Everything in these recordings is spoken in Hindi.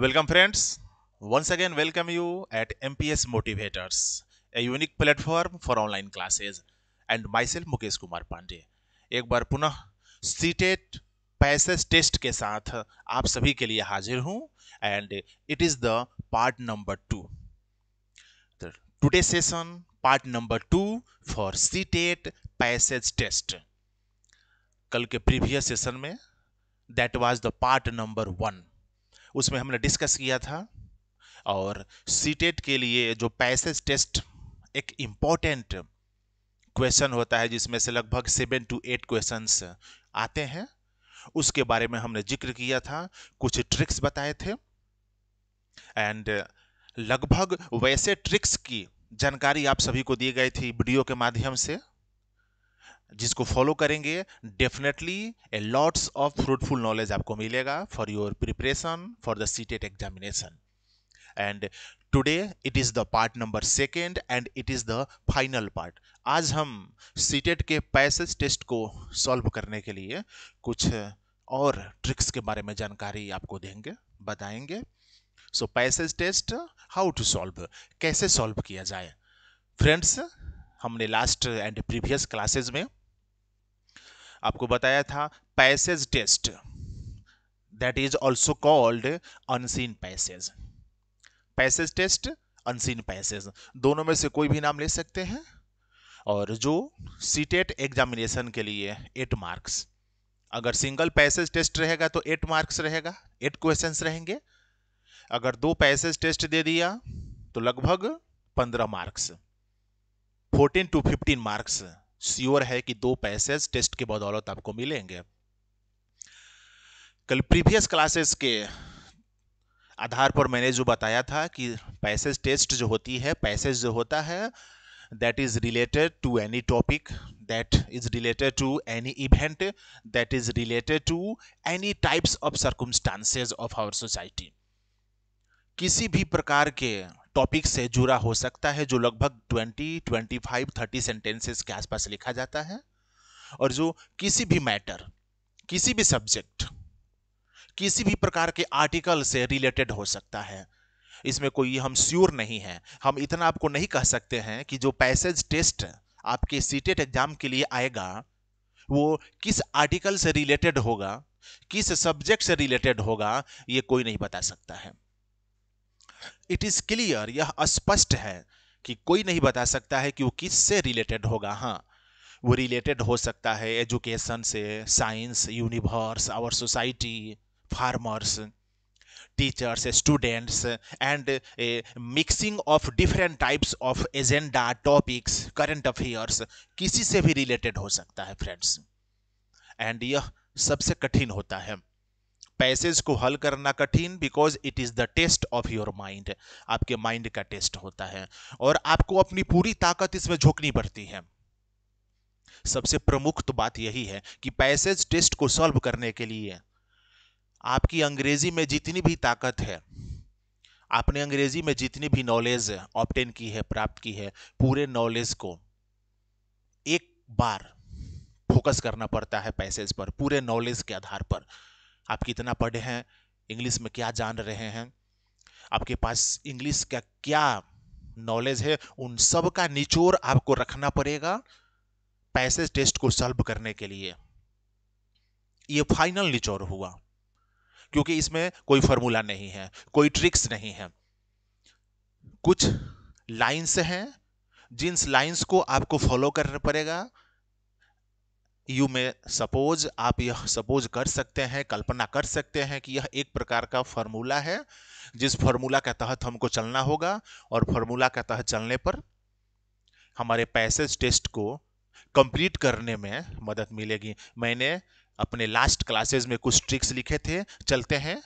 welcome friends once again welcome you at M P S motivators a unique platform for online classes and myself Mukesh Kumar Pandey एक बार पुनः सीटेट पैसेज टेस्ट के साथ आप सभी के लिए हाजिर हूं and it is the part number two today session part number two for CTET passage test कल के प्रीवियस सेशन में that was the part number one उसमें हमने डिस्कस किया था और सीटेट e के लिए जो पैसेज टेस्ट एक इम्पॉर्टेंट क्वेश्चन होता है जिसमें से लगभग सेवन टू एट क्वेश्चंस आते हैं उसके बारे में हमने जिक्र किया था कुछ ट्रिक्स बताए थे एंड लगभग वैसे ट्रिक्स की जानकारी आप सभी को दी गई थी वीडियो के माध्यम से जिसको फॉलो करेंगे definitely a lots of fruitful knowledge आपको मिलेगा for your preparation for the CTET examination and today it is the part number second and it is the final part आज हम सीटेट e के पैसेज टेस्ट को सॉल्व करने के लिए कुछ और ट्रिक्स के बारे में जानकारी आपको देंगे बताएंगे so passage test how to solve कैसे सॉल्व किया जाए फ्रेंड्स हमने लास्ट एंड प्रीवियस क्लासेस में आपको बताया था passage test that is also called unseen passage passage test unseen passage दोनों में से कोई भी नाम ले सकते हैं और जो सीटेट एग्जामिनेशन e के लिए एट मार्क्स अगर सिंगल पैसेज टेस्ट रहेगा तो एट मार्क्स रहेगा एट क्वेश्चंस रहेंगे अगर दो पैसेज टेस्ट दे दिया तो लगभग पंद्रह marks fourteen to fifteen marks sure है कि दो पैसेज टेस्ट के बदौलत आपको मिलेंगे कल प्रीवियस क्लासेस के आधार पर मैंने जो बताया था कि पैसेज टेस्ट जो होती है पैसेज जो होता है that is related to any topic that is related to any event that is related to any types of circumstances of our society किसी भी प्रकार के टॉपिक से जुड़ा हो सकता है जो लगभग 20, 25, 30 सेंटेंसेस के आसपास लिखा जाता है और जो किसी भी मैटर किसी भी सब्जेक्ट किसी भी प्रकार के आर्टिकल से रिलेटेड हो सकता है इसमें कोई हम श्योर नहीं है हम इतना आपको नहीं कह सकते हैं कि जो पैसेज टेस्ट आपके सीटेट एग्जाम e के लिए आएगा वो किस आर्टिकल से रिलेटेड होगा किस सब्जेक्ट से रिलेटेड होगा ये कोई नहीं बता सकता है इट इज क्लियर यह स्पष्ट है कि कोई नहीं बता सकता है कि वो किससे रिलेटेड होगा हाँ वो रिलेटेड हो सकता है एजुकेशन से science universe our society farmers teachers students and a mixing of different types of agenda topics current affairs किसी से भी रिलेटेड हो सकता है फ्रेंड्स एंड यह सबसे कठिन होता है पैसेज को हल करना कठिन because it is the test of your mind आपके माइंड का टेस्ट होता है और आपको अपनी पूरी ताकत इसमें झोंकनी पड़ती है सबसे प्रमुख तो बात यही है कि पैसेज टेस्ट को सॉल्व करने के लिए आपकी अंग्रेजी में जितनी भी ताकत है आपने अंग्रेजी में जितनी भी नॉलेज ऑप्टेन की है प्राप्त की है पूरे नॉलेज को एक बार फोकस करना पड़ता है पैसेज पर पूरे नॉलेज के आधार पर आप कितना पढ़े हैं इंग्लिश में क्या जान रहे हैं आपके पास इंग्लिश का क्या नॉलेज है उन सब का निचोर आपको रखना पड़ेगा पैसेज टेस्ट को सॉल्व करने के लिए ये फाइनल निचोर हुआ क्योंकि इसमें कोई फॉर्मूला नहीं है कोई ट्रिक्स नहीं है कुछ लाइंस हैं जिन लाइंस को आपको फॉलो करना पड़ेगा यू में सपोज आप यह सपोज कर सकते हैं कल्पना कर सकते हैं कि यह एक प्रकार का फार्मूला है जिस फार्मूला के तहत हमको चलना होगा और फॉर्मूला के तहत चलने पर हमारे पैसेज टेस्ट को कंप्लीट करने में मदद मिलेगी मैंने अपने लास्ट क्लासेस में कुछ ट्रिक्स लिखे थे चलते हैं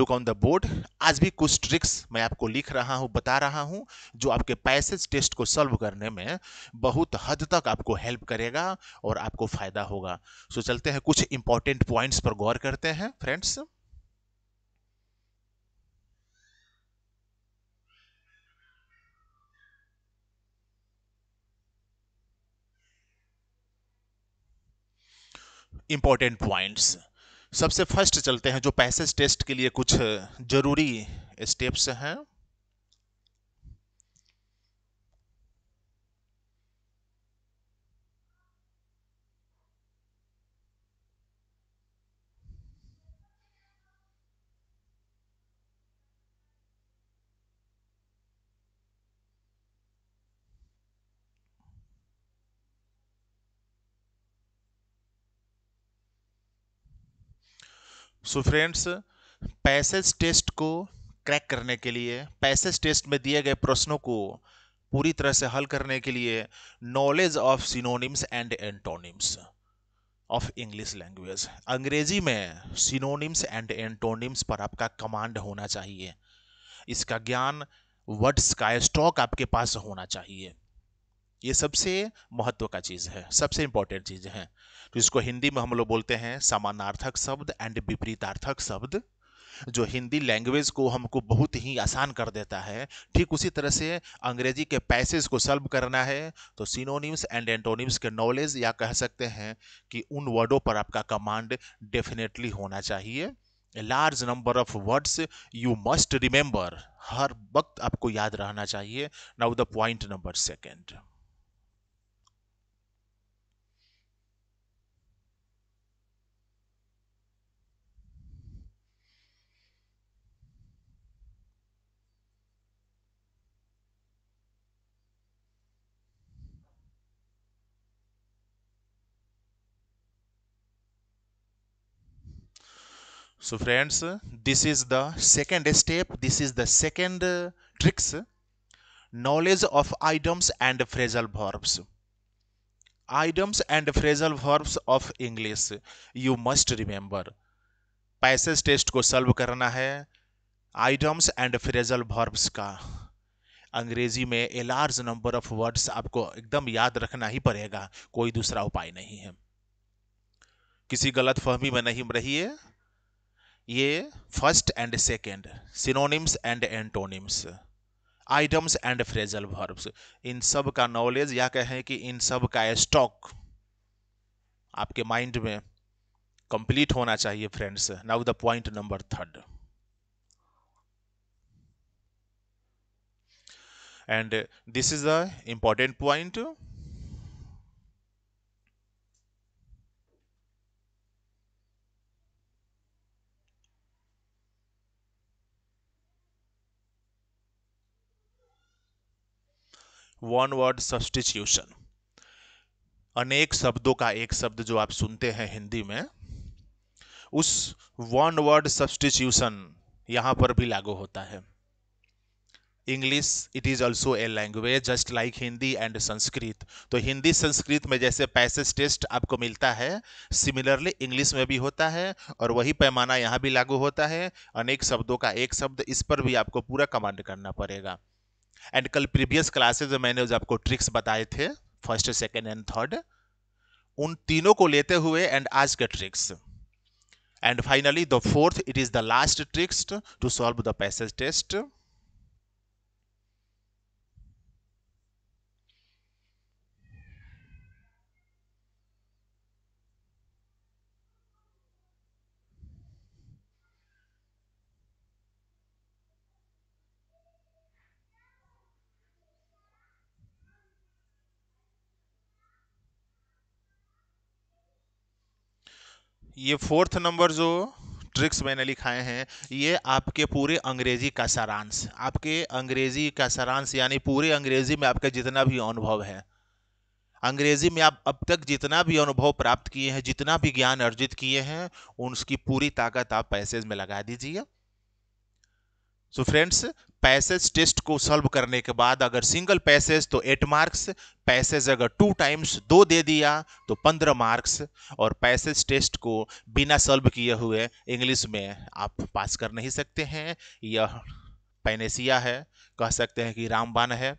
लुक ऑन द बोर्ड आज भी कुछ ट्रिक्स मैं आपको लिख रहा हूँ बता रहा हूँ जो आपके पैसेज टेस्ट को सॉल्व करने में बहुत हद तक आपको हेल्प करेगा और आपको फ़ायदा होगा सो so, चलते हैं कुछ इंपॉर्टेंट पॉइंट्स पर गौर करते हैं फ्रेंड्स इम्पॉर्टेंट पॉइंट्स सबसे फर्स्ट चलते हैं जो पैसेज टेस्ट के लिए कुछ ज़रूरी स्टेप्स हैं सो फ्रेंड्स पैसेज टेस्ट को क्रैक करने के लिए पैसेज टेस्ट में दिए गए प्रश्नों को पूरी तरह से हल करने के लिए knowledge of synonyms and antonyms of English language अंग्रेजी में सिनोनिम्स एंड एंटोनिम्स पर आपका कमांड होना चाहिए इसका ज्ञान वर्ड्स का स्टॉक आपके पास होना चाहिए ये सबसे महत्व का चीज़ है सबसे इंपॉर्टेंट चीज़ है तो इसको हिंदी में हम लोग बोलते हैं समानार्थक शब्द एंड विपरीतार्थक शब्द जो हिंदी लैंग्वेज को हमको बहुत ही आसान कर देता है ठीक उसी तरह से अंग्रेजी के पैसेज को सल्व करना है तो सिनोनिम्स एंड एंटोनिम्स के नॉलेज या कह सकते हैं कि उन वर्डों पर आपका कमांड डेफिनेटली होना चाहिए large number of words you must remember हर वक्त आपको याद रहना चाहिए now the point number second so friends this is the second step this is the second uh, tricks knowledge of idioms and phrasal verbs idioms and phrasal verbs of english you must remember passage test को सॉल्व करना है आइटम्स एंड फ्रेजल वर्ब्स का अंग्रेजी में a large number of words आपको एकदम याद रखना ही पड़ेगा कोई दूसरा उपाय नहीं है किसी गलत फहमी में नहीं रहिए ये first and second synonyms and antonyms items and phrasal verbs इन सब का नॉलेज या कहें कि इन सब का स्टॉक आपके माइंड में कंप्लीट होना चाहिए friends now the point number third and this is the important point one word substitution अनेक शब्दों का एक शब्द जो आप सुनते हैं हिंदी में उस वन वर्ड सब्स्टिट्यूशन यहां पर भी लागू होता है English it is also a language just like Hindi and Sanskrit तो हिंदी संस्कृत में जैसे पैसेज टेस्ट आपको मिलता है सिमिलरली इंग्लिश में भी होता है और वही पैमाना यहाँ भी लागू होता है अनेक शब्दों का एक शब्द इस पर भी आपको पूरा कमांड करना पड़ेगा एंड कल प्रीवियस क्लासेज में मैंने आपको ट्रिक्स बताए थे फर्स्ट सेकेंड एंड थर्ड उन तीनों को लेते हुए एंड आज के tricks and finally the fourth it is the last tricks to solve the passage test ये फोर्थ नंबर जो ट्रिक्स मैंने लिखाए हैं ये आपके पूरे अंग्रेजी का सारांश आपके अंग्रेजी का सारांश यानी पूरे अंग्रेजी में आपका जितना भी अनुभव है अंग्रेजी में आप अब तक जितना भी अनुभव प्राप्त किए हैं जितना भी ज्ञान अर्जित किए हैं उनकी पूरी ताकत आप पैसेज में लगा दीजिए सो फ्रेंड्स पैसेज टेस्ट को सॉल्व करने के बाद अगर सिंगल पैसेज तो एट मार्क्स पैसेज अगर टू टाइम्स दो दे दिया तो पंद्रह मार्क्स और पैसेज टेस्ट को बिना सॉल्व किए हुए इंग्लिश में आप पास कर नहीं सकते हैं यह पैनेसिया है कह सकते हैं कि रामबान है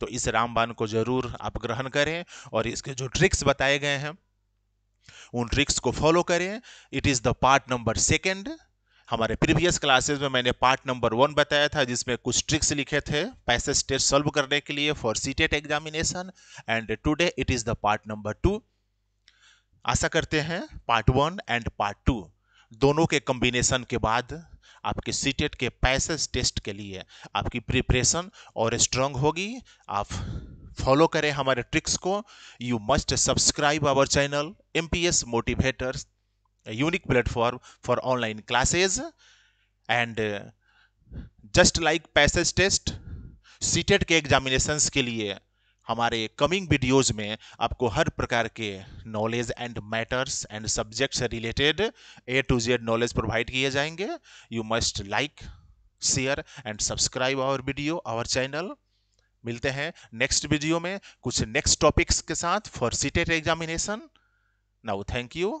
तो इस रामबान को जरूर आप ग्रहण करें और इसके जो ट्रिक्स बताए गए हैं उन ट्रिक्स को फॉलो करें it is the part number second हमारे प्रीवियस क्लासेस में मैंने पार्ट नंबर वन बताया था जिसमें कुछ ट्रिक्स लिखे थे पैसे स्टेट सॉल्व करने के लिए for CTET examination and today it is the part number two आशा करते हैं part one and part two दोनों के कम्बिनेशन के बाद आपके सी टेट e के पैसेज टेस्ट के लिए आपकी प्रिपरेशन और स्ट्रांग होगी आप फॉलो करें हमारे ट्रिक्स को you must subscribe our channel M P S motivators a unique platform for online classes and just like passage test CTET के एग्जामिनेशंस के लिए हमारे कमिंग वीडियोस में आपको हर प्रकार के knowledge and matters and subject से related A to Z knowledge provide किए जाएंगे you must like share and subscribe our video our channel मिलते हैं नेक्स्ट वीडियो में कुछ नेक्स्ट टॉपिक्स के साथ for CTET examination now thank you